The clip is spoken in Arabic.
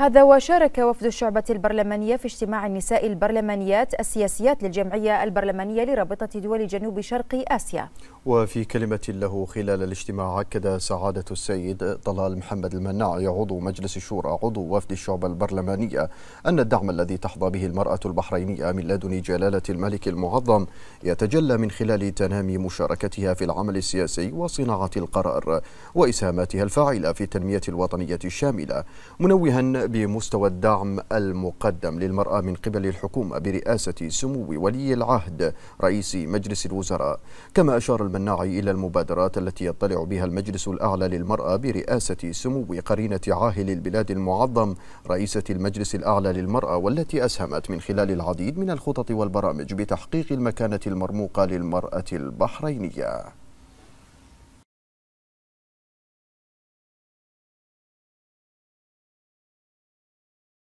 هذا وشارك وفد الشعبة البرلمانية في اجتماع النساء البرلمانيات السياسيات للجمعية البرلمانية لرابطة دول جنوب شرق آسيا وفي كلمة له خلال الاجتماع أكد سعادة السيد طلال محمد المناعي عضو مجلس الشورى عضو وفد الشعبة البرلمانية أن الدعم الذي تحظى به المرأة البحرينية من لدن جلالة الملك المعظم يتجلى من خلال تنامي مشاركتها في العمل السياسي وصناعة القرار وإسهاماتها الفاعلة في التنمية الوطنية الشاملة منوها بمستوى الدعم المقدم للمرأة من قبل الحكومة برئاسة سمو ولي العهد رئيس مجلس الوزراء كما أشار المناعي إلى المبادرات التي يطلع بها المجلس الأعلى للمرأة برئاسة سمو قرينة عاهل البلاد المعظم رئيسة المجلس الأعلى للمرأة والتي أسهمت من خلال العديد من الخطط والبرامج بتحقيق المكانة المرموقة للمرأة البحرينية